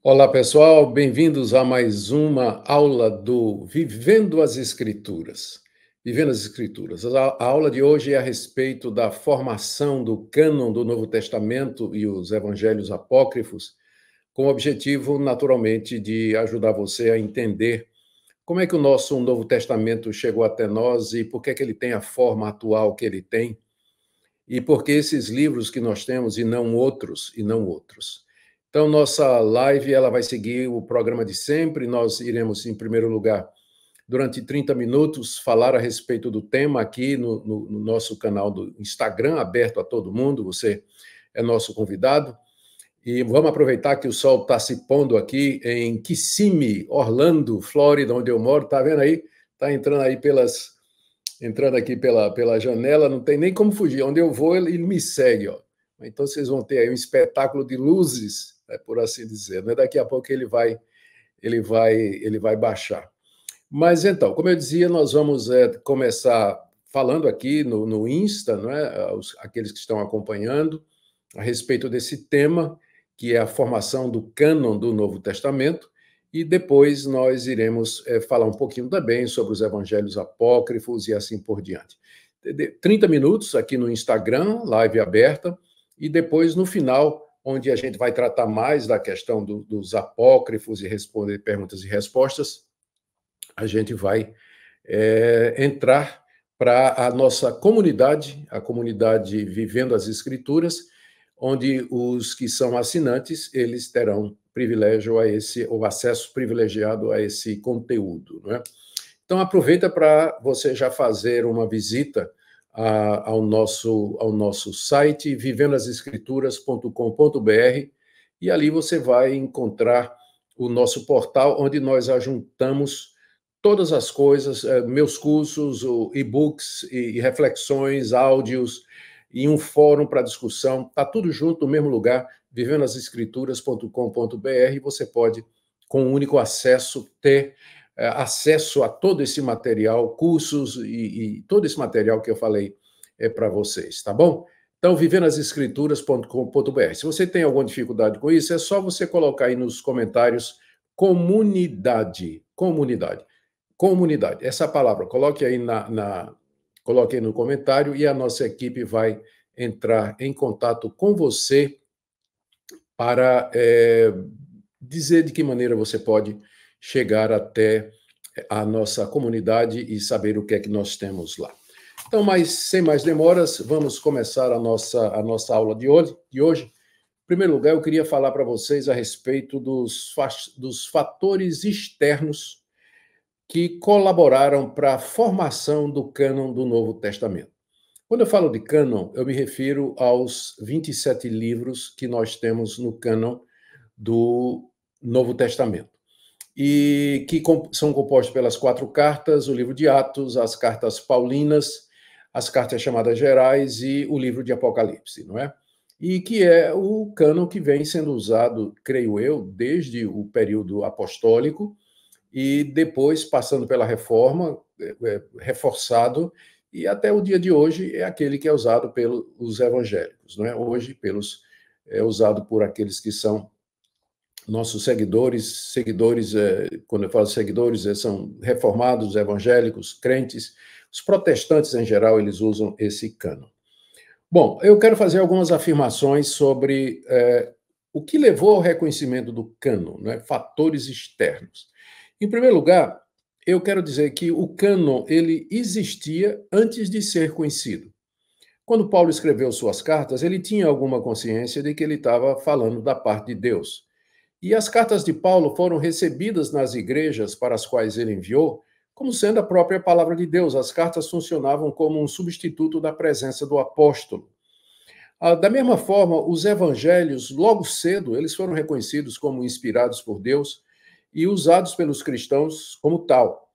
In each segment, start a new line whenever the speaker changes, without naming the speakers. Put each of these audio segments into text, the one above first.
Olá, pessoal, bem-vindos a mais uma aula do Vivendo as Escrituras. Vivendo as Escrituras. A aula de hoje é a respeito da formação do cânon do Novo Testamento e os evangelhos apócrifos, com o objetivo, naturalmente, de ajudar você a entender como é que o nosso Novo Testamento chegou até nós e por que, é que ele tem a forma atual que ele tem, e por que esses livros que nós temos e não outros, e não outros. Então, nossa live ela vai seguir o programa de sempre. Nós iremos, em primeiro lugar, durante 30 minutos, falar a respeito do tema aqui no, no, no nosso canal do Instagram, aberto a todo mundo. Você é nosso convidado. E vamos aproveitar que o sol está se pondo aqui em Kissimmee, Orlando, Flórida, onde eu moro. Tá vendo aí? Tá entrando aí pelas entrando aqui pela, pela janela, não tem nem como fugir. Onde eu vou, ele me segue, ó. Então vocês vão ter aí um espetáculo de luzes né, por assim dizer. Né? Daqui a pouco ele vai, ele vai, ele vai baixar. Mas então, como eu dizia, nós vamos é, começar falando aqui no, no Insta, não é? Os, aqueles que estão acompanhando, a respeito desse tema, que é a formação do cânon do Novo Testamento, e depois nós iremos é, falar um pouquinho também sobre os evangelhos apócrifos e assim por diante. 30 minutos aqui no Instagram, live aberta, e depois no final onde a gente vai tratar mais da questão do, dos apócrifos e responder perguntas e respostas. A gente vai é, entrar para a nossa comunidade, a comunidade Vivendo as Escrituras, onde os que são assinantes, eles terão privilégio a esse, ou acesso privilegiado a esse conteúdo. Não é? Então, aproveita para você já fazer uma visita a, ao, nosso, ao nosso site vivendoasescrituras.com.br e ali você vai encontrar o nosso portal onde nós ajuntamos todas as coisas, eh, meus cursos, e-books e reflexões, áudios e um fórum para discussão, está tudo junto no mesmo lugar, vivendoasescrituras.com.br, você pode com um único acesso ter é, acesso a todo esse material, cursos e, e todo esse material que eu falei é para vocês, tá bom? Então, vivendasescrituras.com.br. Se você tem alguma dificuldade com isso, é só você colocar aí nos comentários comunidade, comunidade, comunidade. Essa palavra, coloque aí na, na coloque aí no comentário e a nossa equipe vai entrar em contato com você para é, dizer de que maneira você pode chegar até a nossa comunidade e saber o que é que nós temos lá. Então, mas sem mais demoras, vamos começar a nossa, a nossa aula de hoje. De hoje. Em primeiro lugar, eu queria falar para vocês a respeito dos, dos fatores externos que colaboraram para a formação do cânon do Novo Testamento. Quando eu falo de cânon, eu me refiro aos 27 livros que nós temos no cânon do Novo Testamento e que são compostos pelas quatro cartas, o livro de Atos, as cartas paulinas, as cartas chamadas gerais e o livro de Apocalipse, não é? E que é o cânon que vem sendo usado, creio eu, desde o período apostólico e depois passando pela reforma, é, é reforçado e até o dia de hoje é aquele que é usado pelos evangélicos, não é? Hoje pelos é usado por aqueles que são nossos seguidores, seguidores, eh, quando eu falo seguidores, eh, são reformados, evangélicos, crentes, os protestantes em geral, eles usam esse cano. Bom, eu quero fazer algumas afirmações sobre eh, o que levou ao reconhecimento do cano, né? fatores externos. Em primeiro lugar, eu quero dizer que o cano ele existia antes de ser conhecido. Quando Paulo escreveu suas cartas, ele tinha alguma consciência de que ele estava falando da parte de Deus. E as cartas de Paulo foram recebidas nas igrejas para as quais ele enviou, como sendo a própria palavra de Deus. As cartas funcionavam como um substituto da presença do apóstolo. Ah, da mesma forma, os evangelhos, logo cedo, eles foram reconhecidos como inspirados por Deus e usados pelos cristãos como tal.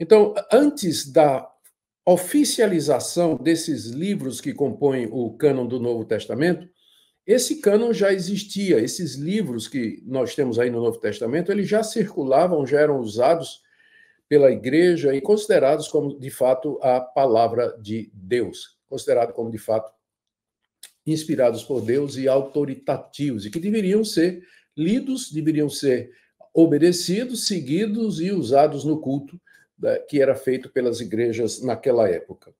Então, antes da oficialização desses livros que compõem o cânon do Novo Testamento, esse cânon já existia, esses livros que nós temos aí no Novo Testamento, eles já circulavam, já eram usados pela igreja e considerados como, de fato, a palavra de Deus, considerado como, de fato, inspirados por Deus e autoritativos, e que deveriam ser lidos, deveriam ser obedecidos, seguidos e usados no culto né, que era feito pelas igrejas naquela época.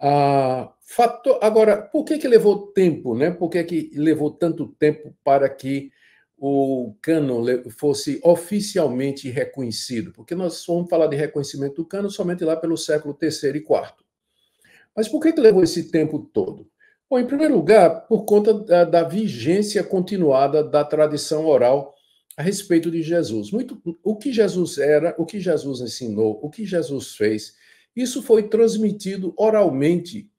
Ah, fator, agora, por que, que levou tempo, né? Por que, que levou tanto tempo para que o cano fosse oficialmente reconhecido? Porque nós vamos falar de reconhecimento do cano somente lá pelo século III e IV. Mas por que, que levou esse tempo todo? Bom, em primeiro lugar, por conta da, da vigência continuada da tradição oral a respeito de Jesus. Muito, o que Jesus era, o que Jesus ensinou, o que Jesus fez isso foi transmitido oralmente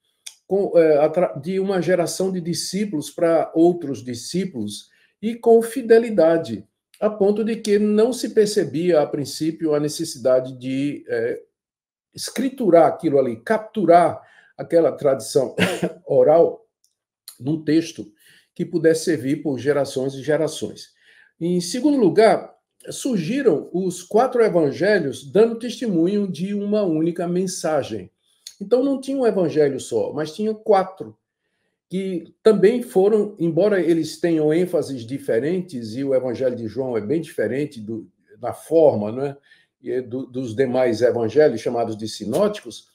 com, é, de uma geração de discípulos para outros discípulos e com fidelidade, a ponto de que não se percebia a princípio a necessidade de é, escriturar aquilo ali, capturar aquela tradição oral num texto que pudesse servir por gerações e gerações. Em segundo lugar, surgiram os quatro evangelhos dando testemunho de uma única mensagem. Então não tinha um evangelho só, mas tinha quatro que também foram, embora eles tenham ênfases diferentes e o evangelho de João é bem diferente do, da forma, né, do, dos demais evangelhos chamados de sinóticos,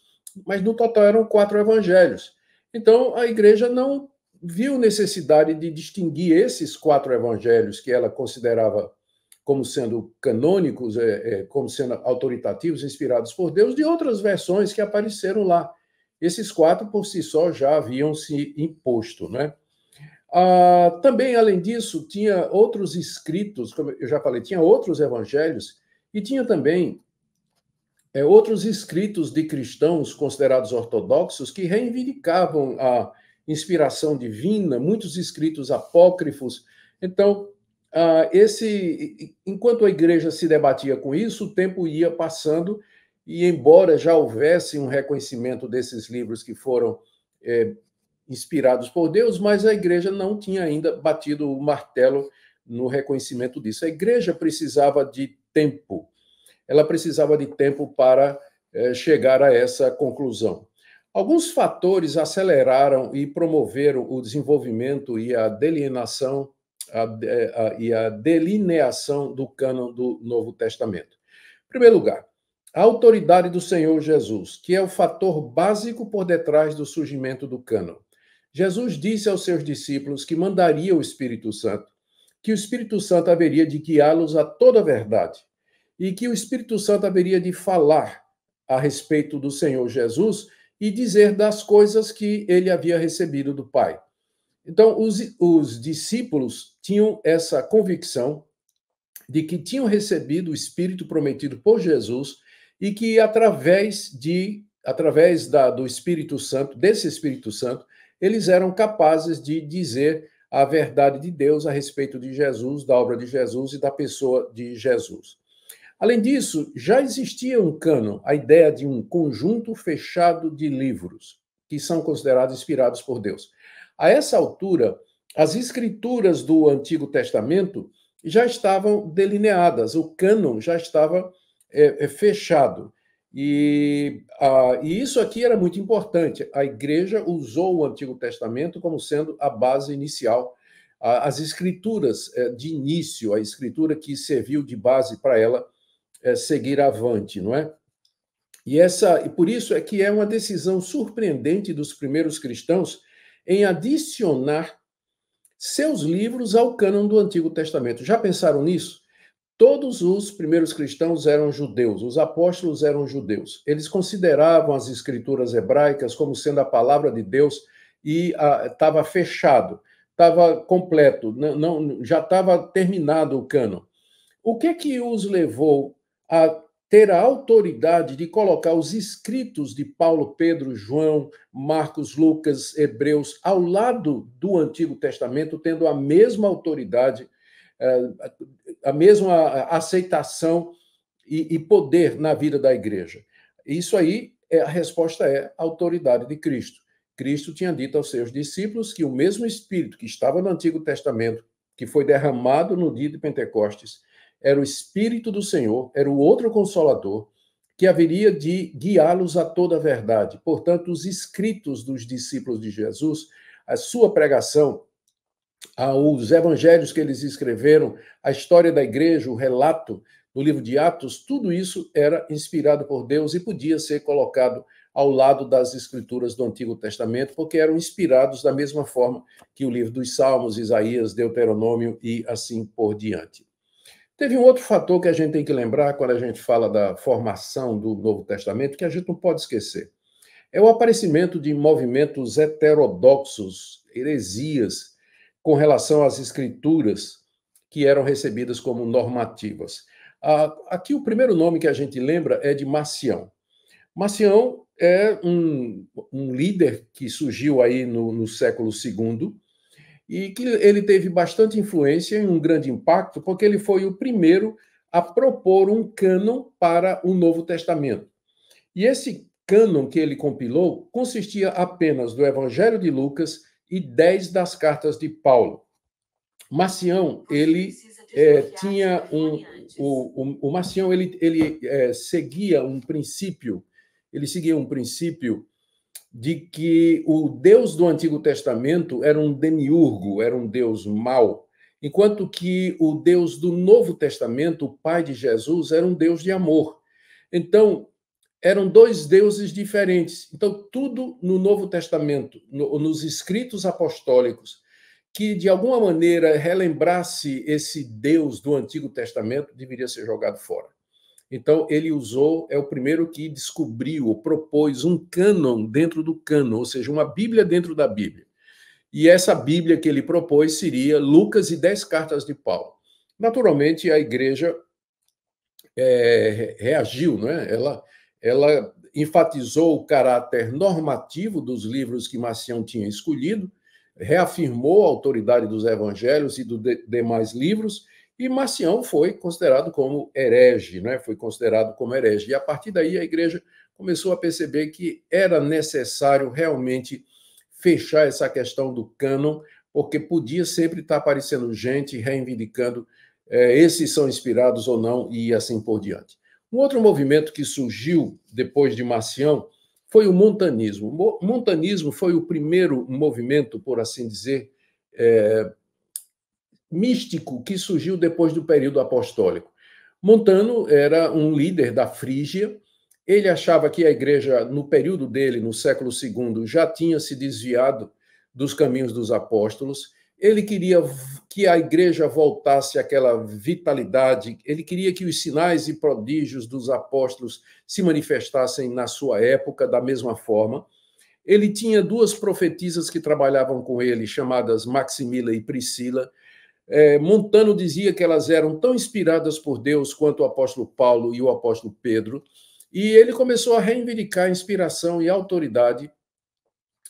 mas no total eram quatro evangelhos. Então a igreja não viu necessidade de distinguir esses quatro evangelhos que ela considerava como sendo canônicos, é, é, como sendo autoritativos, inspirados por Deus, de outras versões que apareceram lá. Esses quatro, por si só, já haviam se imposto. Né? Ah, também, além disso, tinha outros escritos, como eu já falei, tinha outros evangelhos, e tinha também é, outros escritos de cristãos considerados ortodoxos que reivindicavam a inspiração divina, muitos escritos apócrifos. Então, Uh, esse, enquanto a igreja se debatia com isso, o tempo ia passando e, embora já houvesse um reconhecimento desses livros que foram é, inspirados por Deus, mas a igreja não tinha ainda batido o martelo no reconhecimento disso. A igreja precisava de tempo, ela precisava de tempo para é, chegar a essa conclusão. Alguns fatores aceleraram e promoveram o desenvolvimento e a delineação a, a, e a delineação do cânon do Novo Testamento. Em primeiro lugar, a autoridade do Senhor Jesus, que é o fator básico por detrás do surgimento do cânon. Jesus disse aos seus discípulos que mandaria o Espírito Santo, que o Espírito Santo haveria de guiá-los a toda a verdade e que o Espírito Santo haveria de falar a respeito do Senhor Jesus e dizer das coisas que ele havia recebido do Pai. Então, os, os discípulos tinham essa convicção de que tinham recebido o Espírito prometido por Jesus e que através de através da, do Espírito Santo, desse Espírito Santo, eles eram capazes de dizer a verdade de Deus a respeito de Jesus, da obra de Jesus e da pessoa de Jesus. Além disso, já existia um cano a ideia de um conjunto fechado de livros que são considerados inspirados por Deus. A essa altura, as escrituras do Antigo Testamento já estavam delineadas, o cânon já estava é, é, fechado. E, a, e isso aqui era muito importante. A igreja usou o Antigo Testamento como sendo a base inicial, a, as escrituras é, de início, a escritura que serviu de base para ela é, seguir avante, não é? E essa e por isso é que é uma decisão surpreendente dos primeiros cristãos em adicionar seus livros ao cânon do Antigo Testamento. Já pensaram nisso? Todos os primeiros cristãos eram judeus, os apóstolos eram judeus. Eles consideravam as escrituras hebraicas como sendo a palavra de Deus e ah, estava fechado, estava completo, não, não já estava terminado o cânon. O que que os levou a ter a autoridade de colocar os escritos de Paulo, Pedro, João, Marcos, Lucas, Hebreus ao lado do Antigo Testamento, tendo a mesma autoridade, eh, a mesma aceitação e poder na vida da igreja. Isso aí, é, a resposta é a autoridade de Cristo. Cristo tinha dito aos seus discípulos que o mesmo Espírito que estava no Antigo Testamento, que foi derramado no dia de Pentecostes, era o Espírito do Senhor, era o outro consolador, que haveria de guiá-los a toda a verdade. Portanto, os escritos dos discípulos de Jesus, a sua pregação, os evangelhos que eles escreveram, a história da igreja, o relato do livro de Atos, tudo isso era inspirado por Deus e podia ser colocado ao lado das escrituras do Antigo Testamento, porque eram inspirados da mesma forma que o livro dos Salmos, Isaías, Deuteronômio e assim por diante. Teve um outro fator que a gente tem que lembrar quando a gente fala da formação do Novo Testamento, que a gente não pode esquecer. É o aparecimento de movimentos heterodoxos, heresias, com relação às escrituras que eram recebidas como normativas. Aqui o primeiro nome que a gente lembra é de Marcião. Marcião é um, um líder que surgiu aí no, no século segundo, e que ele teve bastante influência e um grande impacto, porque ele foi o primeiro a propor um cânon para o Novo Testamento. E esse cânon que ele compilou consistia apenas do Evangelho de Lucas e dez das cartas de Paulo. Marcião, ele é, tinha um. O, o, o Marcião, ele, ele é, seguia um princípio, ele seguia um princípio de que o Deus do Antigo Testamento era um demiurgo, era um Deus mau, enquanto que o Deus do Novo Testamento, o Pai de Jesus, era um Deus de amor. Então, eram dois deuses diferentes. Então, tudo no Novo Testamento, no, nos escritos apostólicos, que de alguma maneira relembrasse esse Deus do Antigo Testamento, deveria ser jogado fora. Então, ele usou, é o primeiro que descobriu, propôs um cânon dentro do cânon, ou seja, uma Bíblia dentro da Bíblia. E essa Bíblia que ele propôs seria Lucas e Dez Cartas de Paulo. Naturalmente, a igreja é, reagiu, né? ela, ela enfatizou o caráter normativo dos livros que Marcião tinha escolhido, reafirmou a autoridade dos evangelhos e dos de, demais livros e Marcião foi considerado como herege, né? foi considerado como herege. E a partir daí a igreja começou a perceber que era necessário realmente fechar essa questão do cânon, porque podia sempre estar aparecendo gente reivindicando eh, esses são inspirados ou não e assim por diante. Um outro movimento que surgiu depois de Marcião foi o montanismo. O montanismo foi o primeiro movimento, por assim dizer, é, místico que surgiu depois do período apostólico. Montano era um líder da Frígia. Ele achava que a igreja, no período dele, no século II, já tinha se desviado dos caminhos dos apóstolos. Ele queria que a igreja voltasse àquela vitalidade, ele queria que os sinais e prodígios dos apóstolos se manifestassem na sua época da mesma forma. Ele tinha duas profetisas que trabalhavam com ele, chamadas Maximila e Priscila. É, Montano dizia que elas eram tão inspiradas por Deus quanto o apóstolo Paulo e o apóstolo Pedro, e ele começou a reivindicar inspiração e autoridade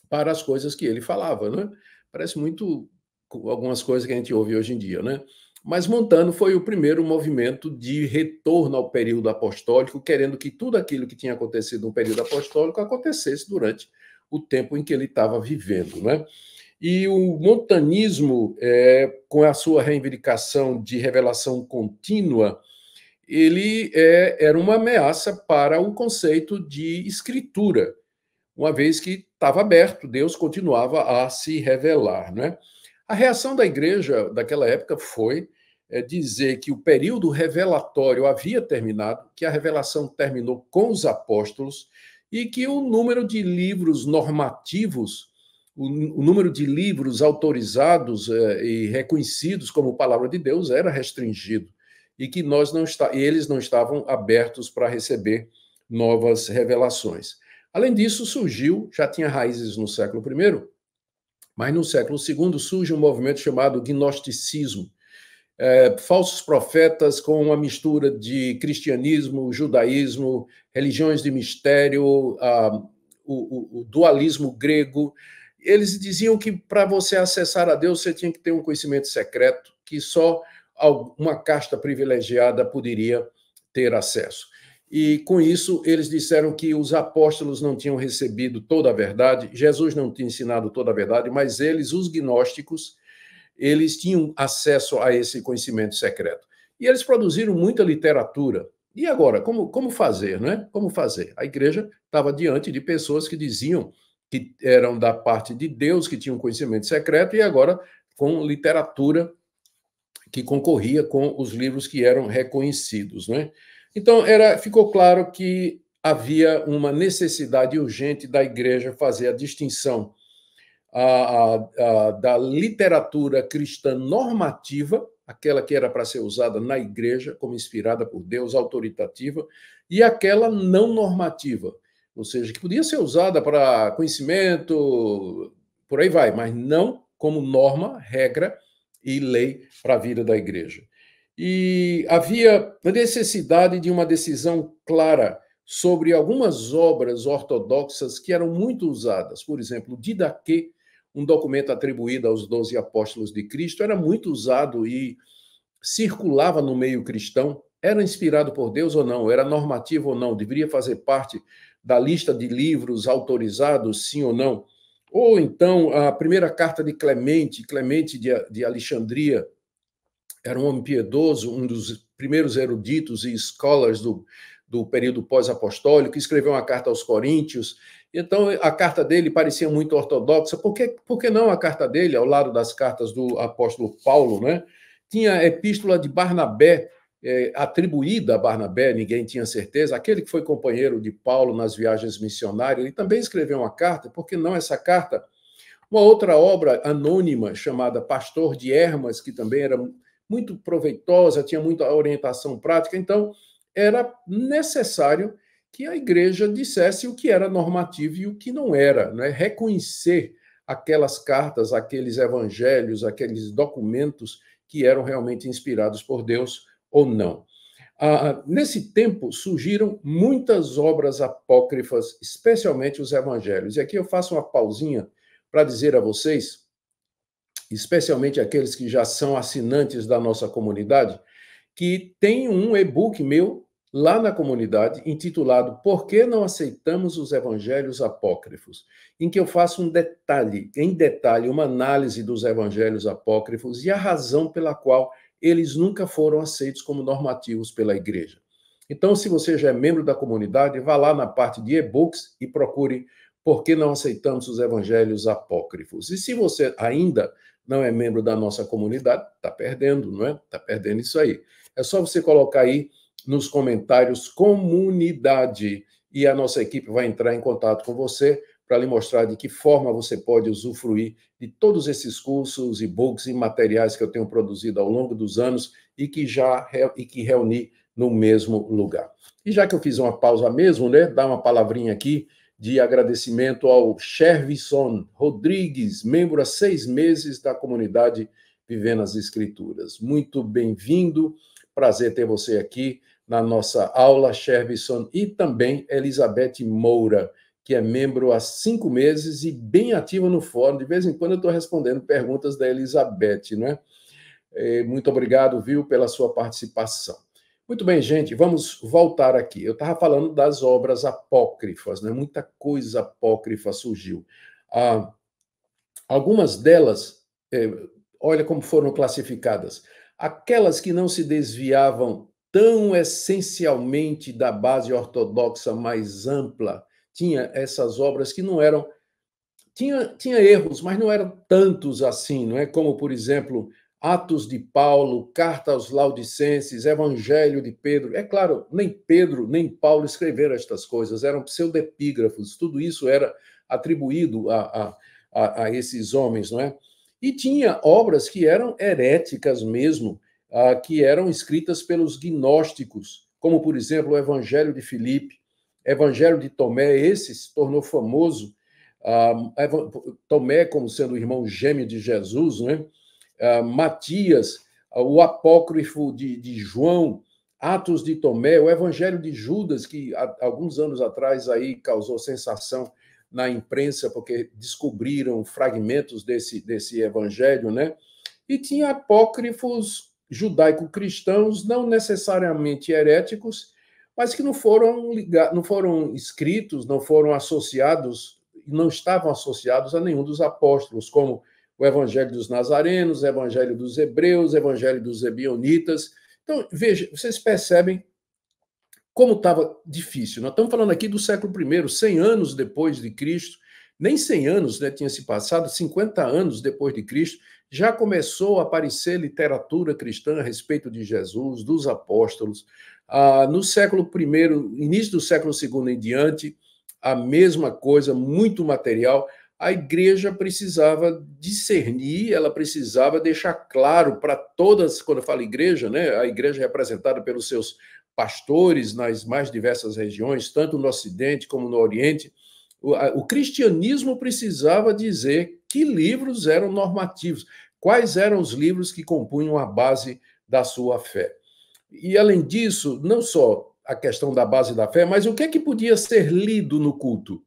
para as coisas que ele falava, né? Parece muito algumas coisas que a gente ouve hoje em dia, né? Mas Montano foi o primeiro movimento de retorno ao período apostólico, querendo que tudo aquilo que tinha acontecido no período apostólico acontecesse durante o tempo em que ele estava vivendo, né? E o montanismo, é, com a sua reivindicação de revelação contínua, ele é, era uma ameaça para o conceito de escritura, uma vez que estava aberto, Deus continuava a se revelar. Né? A reação da igreja daquela época foi é, dizer que o período revelatório havia terminado, que a revelação terminou com os apóstolos e que o número de livros normativos o, o número de livros autorizados eh, e reconhecidos como palavra de Deus era restringido e que nós não está, eles não estavam abertos para receber novas revelações. Além disso, surgiu, já tinha raízes no século I, mas no século II surge um movimento chamado gnosticismo. É, falsos profetas com uma mistura de cristianismo, judaísmo, religiões de mistério, a, ah, o, o, o dualismo grego, eles diziam que para você acessar a Deus, você tinha que ter um conhecimento secreto que só uma casta privilegiada poderia ter acesso. E com isso, eles disseram que os apóstolos não tinham recebido toda a verdade, Jesus não tinha ensinado toda a verdade, mas eles, os gnósticos, eles tinham acesso a esse conhecimento secreto. E eles produziram muita literatura. E agora, como, como fazer, é? Como fazer? A igreja estava diante de pessoas que diziam que eram da parte de Deus, que tinham conhecimento secreto, e agora com literatura que concorria com os livros que eram reconhecidos. Né? Então, era, ficou claro que havia uma necessidade urgente da igreja fazer a distinção a, a, a, da literatura cristã normativa, aquela que era para ser usada na igreja como inspirada por Deus, autoritativa, e aquela não normativa, ou seja, que podia ser usada para conhecimento, por aí vai, mas não como norma, regra e lei para a vida da igreja. E havia necessidade de uma decisão clara sobre algumas obras ortodoxas que eram muito usadas. Por exemplo, Didaque, um documento atribuído aos doze apóstolos de Cristo, era muito usado e circulava no meio cristão. Era inspirado por Deus ou não? Era normativo ou não? Deveria fazer parte da lista de livros autorizados, sim ou não. Ou então a primeira carta de Clemente, Clemente de, Alexandria, era um homem piedoso, um dos primeiros eruditos e scholars do, do período pós-apostólico, escreveu uma carta aos Coríntios. Então a carta dele parecia muito ortodoxa. Por que, por que não a carta dele, ao lado das cartas do apóstolo Paulo, né? Tinha a epístola de Barnabé, é, atribuída a Barnabé, ninguém tinha certeza, aquele que foi companheiro de Paulo nas viagens missionárias, ele também escreveu uma carta, porque não essa carta? Uma outra obra anônima chamada Pastor de Hermas, que também era muito proveitosa, tinha muita orientação prática, então era necessário que a igreja dissesse o que era normativo e o que não era, né? reconhecer aquelas cartas, aqueles evangelhos, aqueles documentos que eram realmente inspirados por Deus ou não. Ah, ah, nesse tempo surgiram muitas obras apócrifas, especialmente os evangelhos. E aqui eu faço uma pausinha para dizer a vocês, especialmente aqueles que já são assinantes da nossa comunidade, que tem um e-book meu lá na comunidade, intitulado Por que não aceitamos os evangelhos apócrifos? Em que eu faço um detalhe, em detalhe, uma análise dos evangelhos apócrifos e a razão pela qual eles nunca foram aceitos como normativos pela igreja. Então, se você já é membro da comunidade, vá lá na parte de e-books e procure Por que não aceitamos os evangelhos apócrifos? E se você ainda não é membro da nossa comunidade, está perdendo, não é? Está perdendo isso aí. É só você colocar aí nos comentários comunidade e a nossa equipe vai entrar em contato com você para lhe mostrar de que forma você pode usufruir de todos esses cursos, e-books e materiais que eu tenho produzido ao longo dos anos e que já e que reuni no mesmo lugar. E já que eu fiz uma pausa mesmo, né, dar uma palavrinha aqui de agradecimento ao Shervison Rodrigues, membro há seis meses da comunidade Vivendo as Escrituras. Muito bem-vindo, prazer ter você aqui na nossa aula, Sherbison e também Elizabeth Moura, que é membro há cinco meses e bem ativa no fórum. De vez em quando eu estou respondendo perguntas da Elizabeth, né? é Muito obrigado, viu, pela sua participação. Muito bem, gente, vamos voltar aqui. Eu estava falando das obras apócrifas, né? Muita coisa apócrifa surgiu. Ah, algumas delas, eh, olha como foram classificadas. Aquelas que não se desviavam tão essencialmente da base ortodoxa mais ampla, tinha essas obras que não eram. Tinha, tinha erros, mas não eram tantos assim, não é? Como, por exemplo, Atos de Paulo, Carta aos Laodicenses, Evangelho de Pedro. É claro, nem Pedro nem Paulo escreveram estas coisas, eram pseudepígrafos, tudo isso era atribuído a, a, a, a esses homens, não é? E tinha obras que eram heréticas mesmo, ah, que eram escritas pelos gnósticos, como, por exemplo, o Evangelho de Filipe, Evangelho de Tomé, esse se tornou famoso, ah, Tomé como sendo o irmão gêmeo de Jesus, né? Ah, Matias, o apócrifo de, de João, Atos de Tomé, o Evangelho de Judas, que há, alguns anos atrás aí causou sensação na imprensa, porque descobriram fragmentos desse, desse evangelho, né? E tinha apócrifos judaico-cristãos, não necessariamente heréticos, mas que não foram, ligados, não foram escritos, não foram associados, não estavam associados a nenhum dos apóstolos, como o Evangelho dos Nazarenos, o Evangelho dos Hebreus, o Evangelho dos Ebionitas. Então, veja, vocês percebem como estava difícil. Nós estamos falando aqui do século I, 100 anos depois de Cristo, nem 100 anos né, tinha se passado, 50 anos depois de Cristo, já começou a aparecer literatura cristã a respeito de Jesus, dos apóstolos. Ah, no século I, início do século II em diante, a mesma coisa, muito material. A igreja precisava discernir, ela precisava deixar claro para todas, quando eu falo igreja, né, a igreja é representada pelos seus pastores nas mais diversas regiões, tanto no Ocidente como no Oriente, o, a, o cristianismo precisava dizer que livros eram normativos, quais eram os livros que compunham a base da sua fé. E, além disso, não só a questão da base da fé, mas o que é que podia ser lido no culto?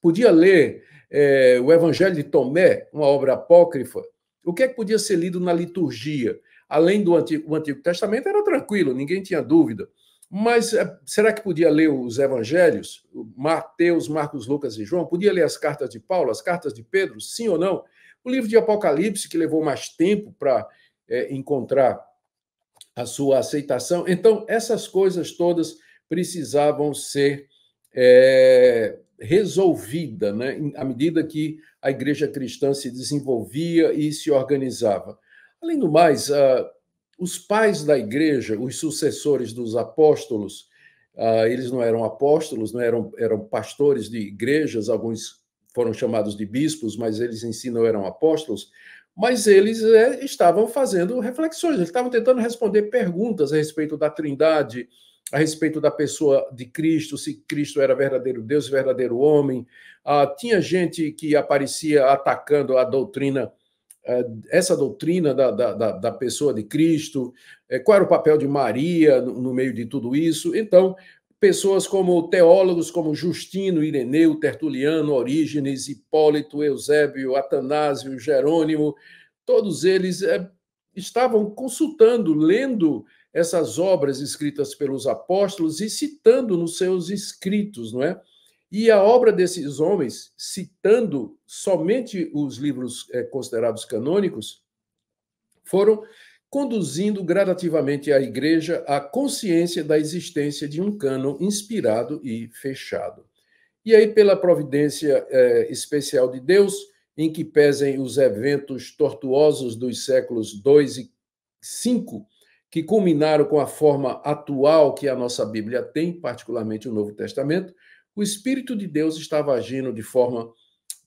Podia ler é, o Evangelho de Tomé, uma obra apócrifa? O que é que podia ser lido na liturgia? Além do Antigo, Antigo Testamento, era tranquilo, ninguém tinha dúvida. Mas eh, será que podia ler os evangelhos? Mateus, Marcos, Lucas e João? Podia ler as cartas de Paulo, as cartas de Pedro? Sim ou não? O livro de Apocalipse, que levou mais tempo para é, eh, encontrar a sua aceitação. Então, essas coisas todas precisavam ser é, eh, resolvidas né, à medida que a igreja cristã se desenvolvia e se organizava. Além do mais, a ah, os pais da igreja, os sucessores dos apóstolos, ah, eles não eram apóstolos, não eram, eram pastores de igrejas, alguns foram chamados de bispos, mas eles em si não eram apóstolos, mas eles é, estavam fazendo reflexões, eles estavam tentando responder perguntas a respeito da trindade, a respeito da pessoa de Cristo, se Cristo era verdadeiro Deus, verdadeiro homem. Ah, tinha gente que aparecia atacando a doutrina é, essa doutrina da, da, da pessoa de Cristo, é, qual era o papel de Maria no meio de tudo isso. Então, pessoas como teólogos como Justino, Ireneu, Tertuliano, Orígenes, Hipólito, Eusébio, Atanásio, Jerônimo, todos eles é, estavam consultando, lendo essas obras escritas pelos apóstolos e citando nos seus escritos, não é? E a obra desses homens, citando somente os livros é, considerados canônicos, foram conduzindo gradativamente a igreja à consciência da existência de um cânon inspirado e fechado. E aí, pela providência é, especial de Deus, em que pesem os eventos tortuosos dos séculos 2 e 5, que culminaram com a forma atual que a nossa Bíblia tem, particularmente o Novo Testamento, o Espírito de Deus estava agindo de forma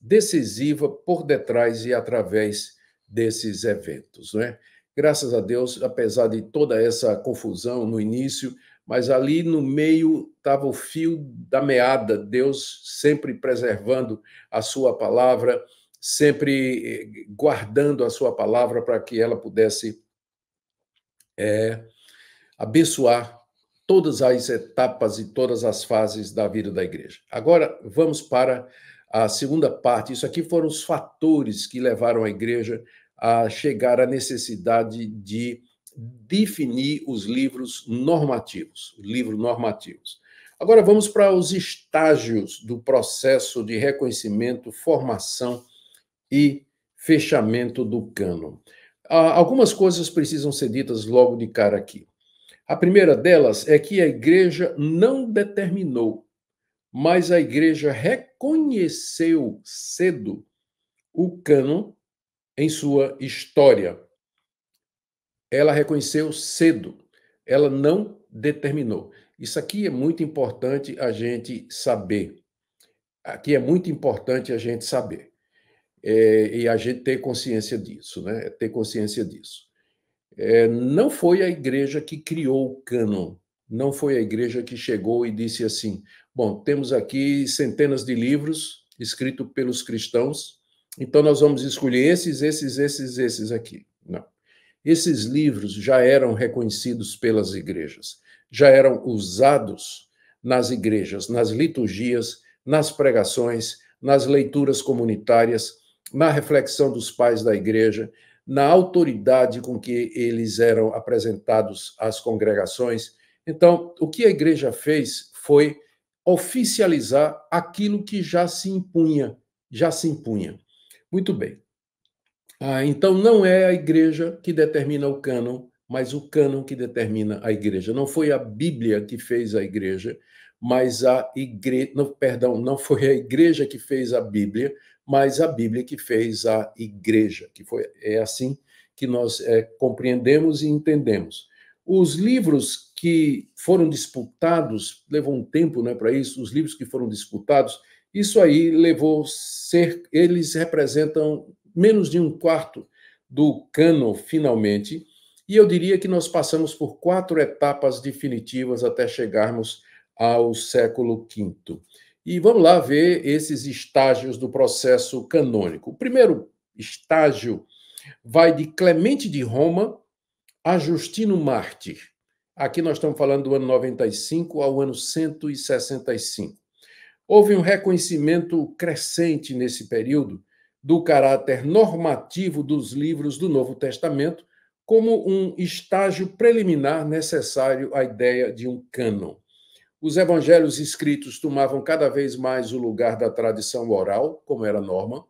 decisiva por detrás e através desses eventos, né? Graças a Deus, apesar de toda essa confusão no início, mas ali no meio estava o fio da meada, Deus sempre preservando a sua palavra, sempre eh, guardando a sua palavra para que ela pudesse é, abençoar todas as etapas e todas as fases da vida da igreja. Agora vamos para a segunda parte. Isso aqui foram os fatores que levaram a igreja a chegar à necessidade de definir os livros normativos, livros normativos. Agora vamos para os estágios do processo de reconhecimento, formação e fechamento do cano. Ah, algumas coisas precisam ser ditas logo de cara aqui. A primeira delas é que a igreja não determinou, mas a igreja reconheceu cedo o cano em sua história. Ela reconheceu cedo, ela não determinou. Isso aqui é muito importante a gente saber. Aqui é muito importante a gente saber. É, e a gente ter consciência disso, né? É ter consciência disso. É, não foi a igreja que criou o cânon, não foi a igreja que chegou e disse assim: bom, temos aqui centenas de livros escritos pelos cristãos, então nós vamos escolher esses, esses, esses, esses aqui. Não. Esses livros já eram reconhecidos pelas igrejas, já eram usados nas igrejas, nas liturgias, nas pregações, nas leituras comunitárias, na reflexão dos pais da igreja na autoridade com que eles eram apresentados às congregações. Então, o que a igreja fez foi oficializar aquilo que já se impunha, já se impunha. Muito bem. Ah, então não é a igreja que determina o cânon, mas o cânon que determina a igreja. Não foi a Bíblia que fez a igreja, mas a igreja, não, perdão, não foi a igreja que fez a Bíblia, mas a Bíblia que fez a igreja, que foi é assim que nós é, compreendemos e entendemos. Os livros que foram disputados, levou um tempo né, para isso, os livros que foram disputados, isso aí levou ser, eles representam menos de um quarto do cano, finalmente, e eu diria que nós passamos por quatro etapas definitivas até chegarmos ao século V. E vamos lá ver esses estágios do processo canônico. O primeiro estágio vai de Clemente de Roma a Justino Mártir. Aqui nós estamos falando do ano 95 ao ano 165. Houve um reconhecimento crescente nesse período do caráter normativo dos livros do Novo Testamento como um estágio preliminar necessário à ideia de um cânon. Os evangelhos escritos tomavam cada vez mais o lugar da tradição oral, como era norma.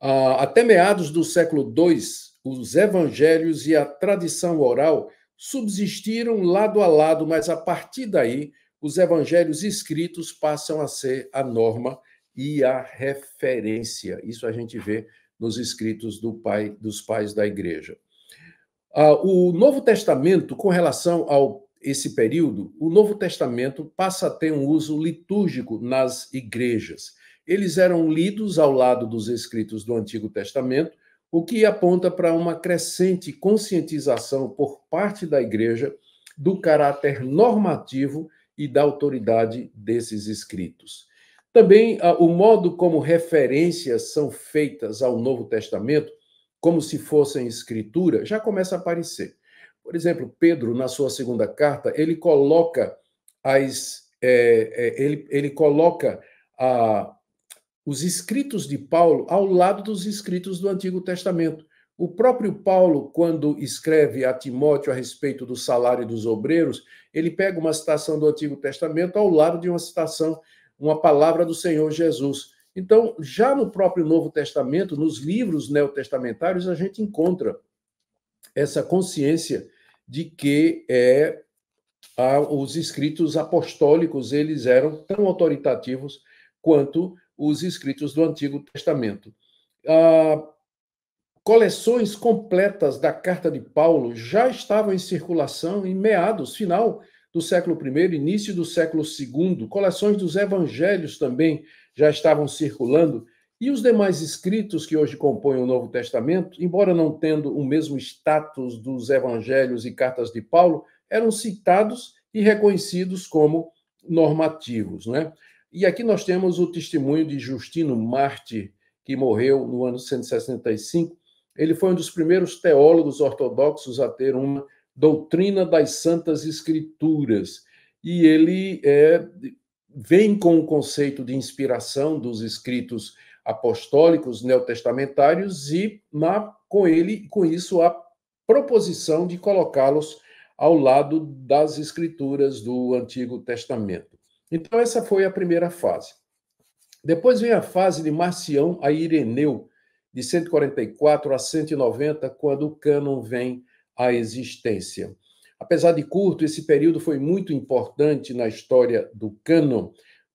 Ah, até meados do século II, os evangelhos e a tradição oral subsistiram lado a lado, mas a partir daí, os evangelhos escritos passam a ser a norma e a referência. Isso a gente vê nos escritos do pai, dos pais da igreja. Ah, o Novo Testamento, com relação ao esse período, o Novo Testamento passa a ter um uso litúrgico nas igrejas. Eles eram lidos ao lado dos escritos do Antigo Testamento, o que aponta para uma crescente conscientização por parte da igreja do caráter normativo e da autoridade desses escritos. Também ah, o modo como referências são feitas ao Novo Testamento, como se fossem escritura, já começa a aparecer. Por exemplo, Pedro, na sua segunda carta, ele coloca as. É, é, ele, ele coloca a, os escritos de Paulo ao lado dos escritos do Antigo Testamento. O próprio Paulo, quando escreve a Timóteo a respeito do salário dos obreiros, ele pega uma citação do Antigo Testamento ao lado de uma citação, uma palavra do Senhor Jesus. Então, já no próprio Novo Testamento, nos livros neotestamentários, a gente encontra essa consciência de que é, a, os escritos apostólicos eles eram tão autoritativos quanto os escritos do Antigo Testamento. A, coleções completas da Carta de Paulo já estavam em circulação em meados, final do século I, início do século II. Coleções dos evangelhos também já estavam circulando. E os demais escritos que hoje compõem o Novo Testamento, embora não tendo o mesmo status dos evangelhos e cartas de Paulo, eram citados e reconhecidos como normativos. Né? E aqui nós temos o testemunho de Justino Marte, que morreu no ano 165. Ele foi um dos primeiros teólogos ortodoxos a ter uma doutrina das Santas Escrituras. E ele é, vem com o conceito de inspiração dos escritos apostólicos neotestamentários e na, com ele com isso a proposição de colocá-los ao lado das escrituras do Antigo Testamento. Então essa foi a primeira fase. Depois vem a fase de Marcião a Ireneu, de 144 a 190, quando o cânon vem à existência. Apesar de curto, esse período foi muito importante na história do cânon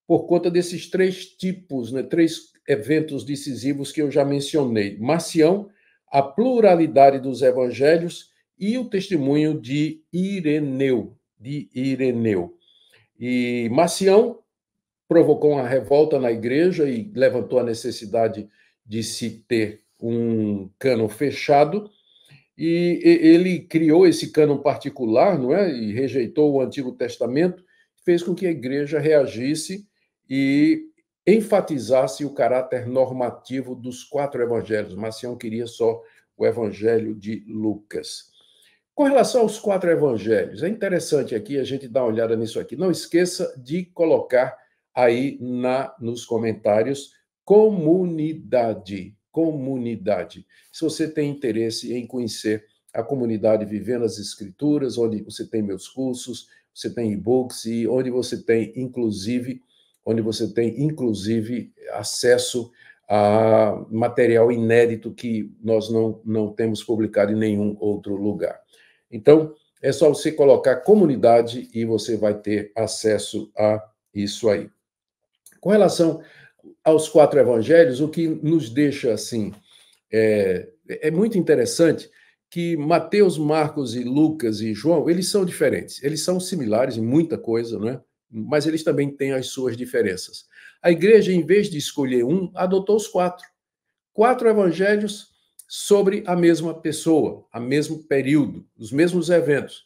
por conta desses três tipos, né, três eventos decisivos que eu já mencionei: Marcião, a pluralidade dos evangelhos e o testemunho de Ireneu, de Ireneu. E Marcião provocou uma revolta na igreja e levantou a necessidade de se ter um cano fechado. E ele criou esse cano particular, não é? E rejeitou o Antigo Testamento, fez com que a igreja reagisse e enfatizasse o caráter normativo dos quatro evangelhos. Marcião queria só o evangelho de Lucas. Com relação aos quatro evangelhos, é interessante aqui a gente dar uma olhada nisso aqui. Não esqueça de colocar aí na nos comentários comunidade, comunidade. Se você tem interesse em conhecer a comunidade Vivendo as Escrituras, onde você tem meus cursos, você tem e-books e onde você tem inclusive onde você tem, inclusive, acesso a material inédito que nós não, não temos publicado em nenhum outro lugar. Então, é só você colocar comunidade e você vai ter acesso a isso aí. Com relação aos quatro evangelhos, o que nos deixa assim é, é, muito interessante que Mateus, Marcos e Lucas e João eles são diferentes, eles são similares em muita coisa, não é? mas eles também têm as suas diferenças. A igreja, em vez de escolher um, adotou os quatro. Quatro evangelhos sobre a mesma pessoa, a mesmo período, os mesmos eventos,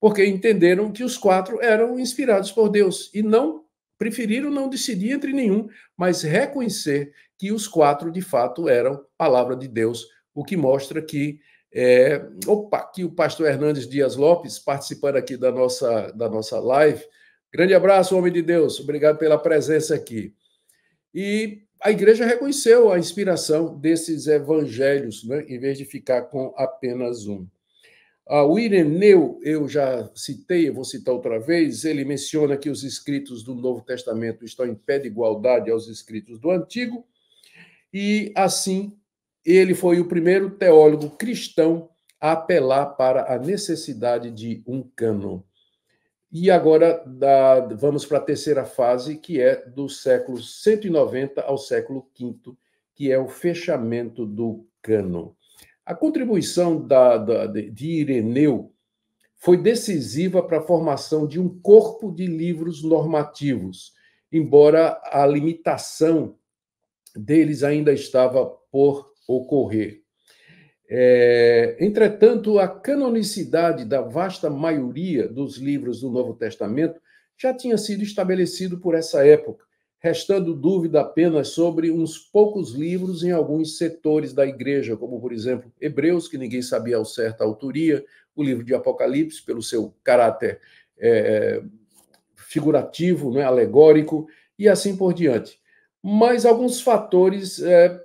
porque entenderam que os quatro eram inspirados por Deus e não preferiram não decidir entre nenhum, mas reconhecer que os quatro de fato eram palavra de Deus, o que mostra que é, opa, que o pastor Hernandes Dias Lopes participando aqui da nossa da nossa live Grande abraço, homem de Deus. Obrigado pela presença aqui. E a igreja reconheceu a inspiração desses evangelhos, né? em vez de ficar com apenas um. o Ireneu, eu já citei, eu vou citar outra vez, ele menciona que os escritos do Novo Testamento estão em pé de igualdade aos escritos do Antigo, e assim ele foi o primeiro teólogo cristão a apelar para a necessidade de um cânon. E agora da, vamos para a terceira fase, que é do século 190 ao século V, que é o fechamento do cano. A contribuição da, da, de Ireneu foi decisiva para a formação de um corpo de livros normativos, embora a limitação deles ainda estava por ocorrer. É, entretanto, a canonicidade da vasta maioria dos livros do Novo Testamento já tinha sido estabelecido por essa época, restando dúvida apenas sobre uns poucos livros em alguns setores da igreja, como, por exemplo, Hebreus, que ninguém sabia ao certo a autoria, o livro de Apocalipse, pelo seu caráter é, figurativo, né, alegórico, e assim por diante. Mas alguns fatores é,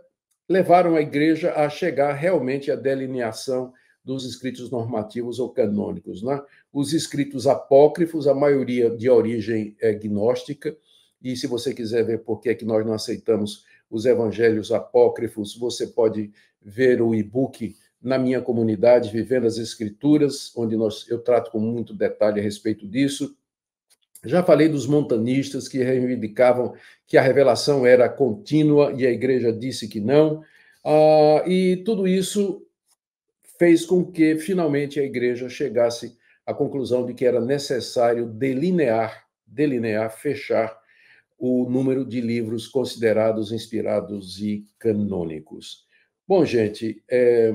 levaram a igreja a chegar realmente à delineação dos escritos normativos ou canônicos. Né? Os escritos apócrifos, a maioria de origem é gnóstica, e se você quiser ver por que, é que nós não aceitamos os evangelhos apócrifos, você pode ver o e-book na minha comunidade, Vivendo as Escrituras, onde nós, eu trato com muito detalhe a respeito disso. Já falei dos montanistas que reivindicavam que a revelação era contínua e a igreja disse que não. Ah, e tudo isso fez com que finalmente a igreja chegasse à conclusão de que era necessário delinear, delinear, fechar o número de livros considerados inspirados e canônicos. Bom, gente, é,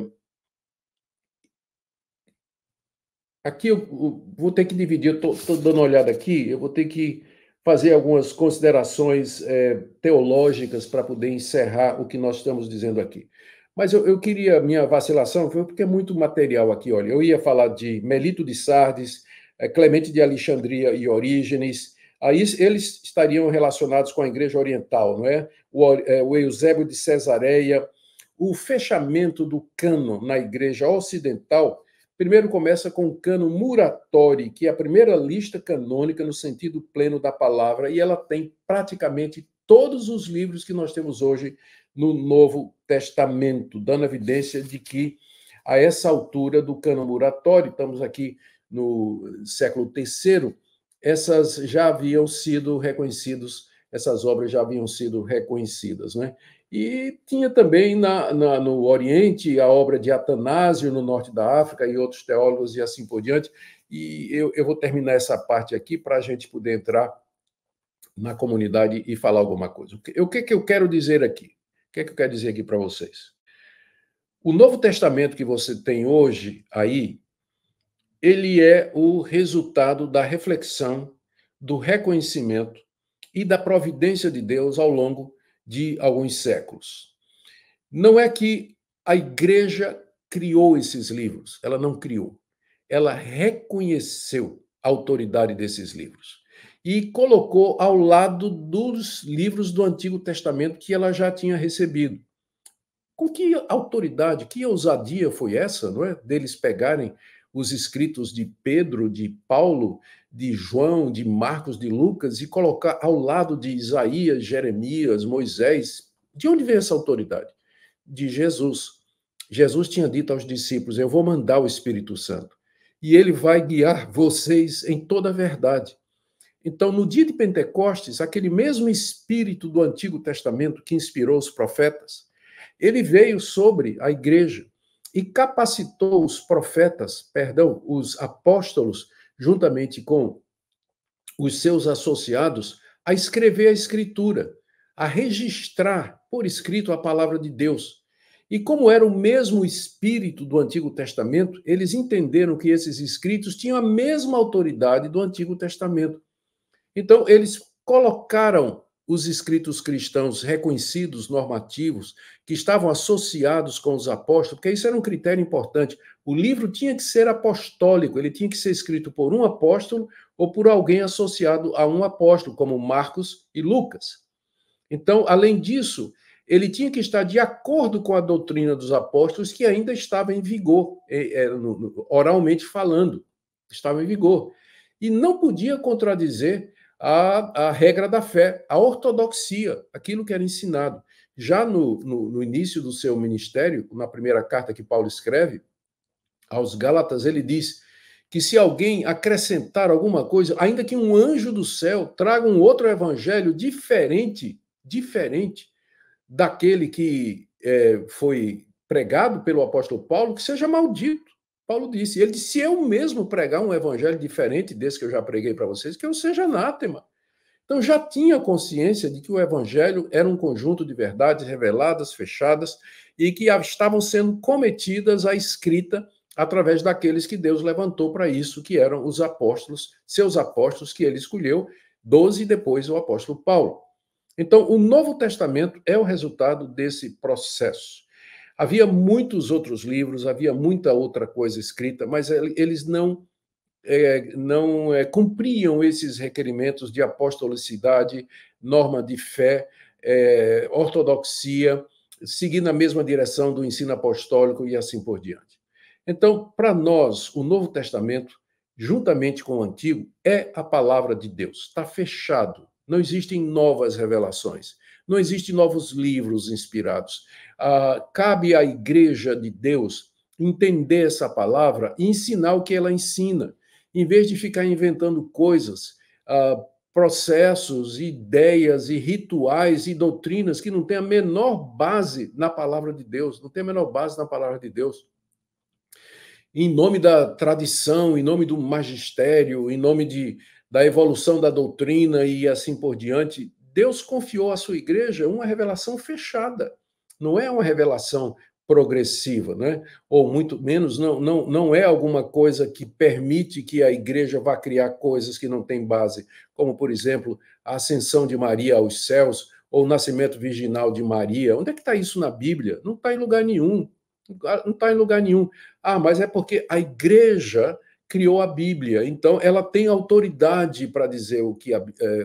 Aqui eu vou ter que dividir, eu estou dando uma olhada aqui, eu vou ter que fazer algumas considerações é, teológicas para poder encerrar o que nós estamos dizendo aqui. Mas eu, eu queria, minha vacilação foi porque é muito material aqui, olha. Eu ia falar de Melito de Sardes, é, Clemente de Alexandria e Orígenes, aí eles estariam relacionados com a Igreja Oriental, não é? O, é, o Eusébio de Cesareia, o fechamento do cano na Igreja Ocidental Primeiro começa com o cano Muratori, que é a primeira lista canônica no sentido pleno da palavra, e ela tem praticamente todos os livros que nós temos hoje no Novo Testamento, dando evidência de que, a essa altura do cano Muratori, estamos aqui no século III, essas já haviam sido reconhecidos, essas obras já haviam sido reconhecidas. Né? E tinha também na, na, no Oriente a obra de Atanásio, no norte da África, e outros teólogos e assim por diante. E eu, eu vou terminar essa parte aqui para a gente poder entrar na comunidade e falar alguma coisa. O que, que eu quero dizer aqui? O que, é que eu quero dizer aqui para vocês? O Novo Testamento que você tem hoje aí, ele é o resultado da reflexão, do reconhecimento e da providência de Deus ao longo de alguns séculos. Não é que a igreja criou esses livros, ela não criou. Ela reconheceu a autoridade desses livros e colocou ao lado dos livros do Antigo Testamento que ela já tinha recebido. Com que autoridade, que ousadia foi essa, não é? Deles pegarem os escritos de Pedro, de Paulo, de João, de Marcos, de Lucas e colocar ao lado de Isaías, Jeremias, Moisés. De onde vem essa autoridade? De Jesus. Jesus tinha dito aos discípulos: Eu vou mandar o Espírito Santo e ele vai guiar vocês em toda a verdade. Então, no dia de Pentecostes, aquele mesmo Espírito do Antigo Testamento que inspirou os profetas, ele veio sobre a igreja e capacitou os profetas, perdão, os apóstolos, juntamente com os seus associados, a escrever a Escritura, a registrar por escrito a palavra de Deus. E como era o mesmo espírito do Antigo Testamento, eles entenderam que esses escritos tinham a mesma autoridade do Antigo Testamento. Então, eles colocaram os escritos cristãos reconhecidos, normativos, que estavam associados com os apóstolos, porque isso era um critério importante. O livro tinha que ser apostólico, ele tinha que ser escrito por um apóstolo ou por alguém associado a um apóstolo, como Marcos e Lucas. Então, além disso, ele tinha que estar de acordo com a doutrina dos apóstolos, que ainda estava em vigor, eh, eh, oralmente falando, estava em vigor. E não podia contradizer a, a regra da fé, a ortodoxia, aquilo que era ensinado. Já no, no, no início do seu ministério, na primeira carta que Paulo escreve aos Gálatas, ele diz que se alguém acrescentar alguma coisa, ainda que um anjo do céu traga um outro evangelho diferente, diferente daquele que é, foi pregado pelo apóstolo Paulo, que seja maldito. Paulo disse, ele disse, se eu mesmo pregar um evangelho diferente desse que eu já preguei para vocês, que eu seja anátema. Então já tinha consciência de que o evangelho era um conjunto de verdades reveladas, fechadas, e que estavam sendo cometidas à escrita através daqueles que Deus levantou para isso, que eram os apóstolos, seus apóstolos que ele escolheu, 12 e depois o apóstolo Paulo. Então, o Novo Testamento é o resultado desse processo. Havia muitos outros livros, havia muita outra coisa escrita, mas eles não é, não é, cumpriam esses requerimentos de apostolicidade, norma de fé, é, ortodoxia, seguindo a mesma direção do ensino apostólico e assim por diante. Então, para nós, o Novo Testamento, juntamente com o Antigo, é a palavra de Deus, está fechado, não existem novas revelações não existem novos livros inspirados. Ah, cabe à Igreja de Deus entender essa palavra e ensinar o que ela ensina, em vez de ficar inventando coisas, ah, processos, ideias e rituais e doutrinas que não têm a menor base na palavra de Deus, não tem a menor base na palavra de Deus em nome da tradição, em nome do magistério, em nome de, da evolução da doutrina e assim por diante, Deus confiou à sua igreja é uma revelação fechada, não é uma revelação progressiva, né? Ou muito menos não não não é alguma coisa que permite que a igreja vá criar coisas que não têm base, como por exemplo, a ascensão de Maria aos céus ou o nascimento virginal de Maria. Onde é que está isso na Bíblia? Não está em lugar nenhum. Não está em lugar nenhum. Ah, mas é porque a igreja criou a Bíblia. Então, ela tem autoridade para dizer o que é,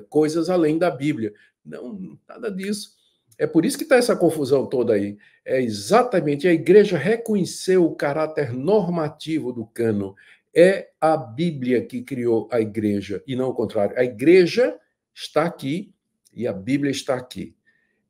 coisas além da Bíblia. Não, nada disso. É por isso que está essa confusão toda aí. É exatamente a igreja reconheceu o caráter normativo do cano. É a Bíblia que criou a igreja e não o contrário. A igreja está aqui e a Bíblia está aqui.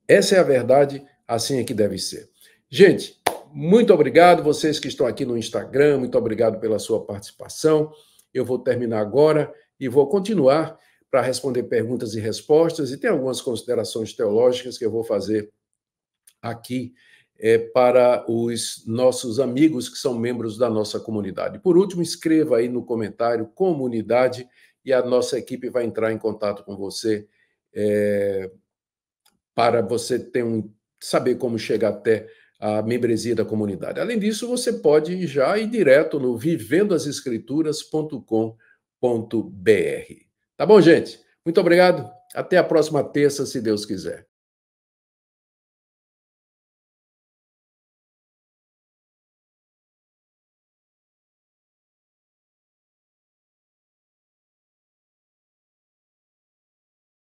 Essa é a verdade, assim é que deve ser. Gente, muito obrigado, vocês que estão aqui no Instagram, muito obrigado pela sua participação. Eu vou terminar agora e vou continuar para responder perguntas e respostas, e tem algumas considerações teológicas que eu vou fazer aqui é, para os nossos amigos que são membros da nossa comunidade. Por último, escreva aí no comentário comunidade e a nossa equipe vai entrar em contato com você é, para você ter um, saber como chegar até a membresia da comunidade. Além disso, você pode já ir direto no vivendoasescrituras.com.br. Tá bom, gente? Muito obrigado. Até a próxima terça, se Deus quiser.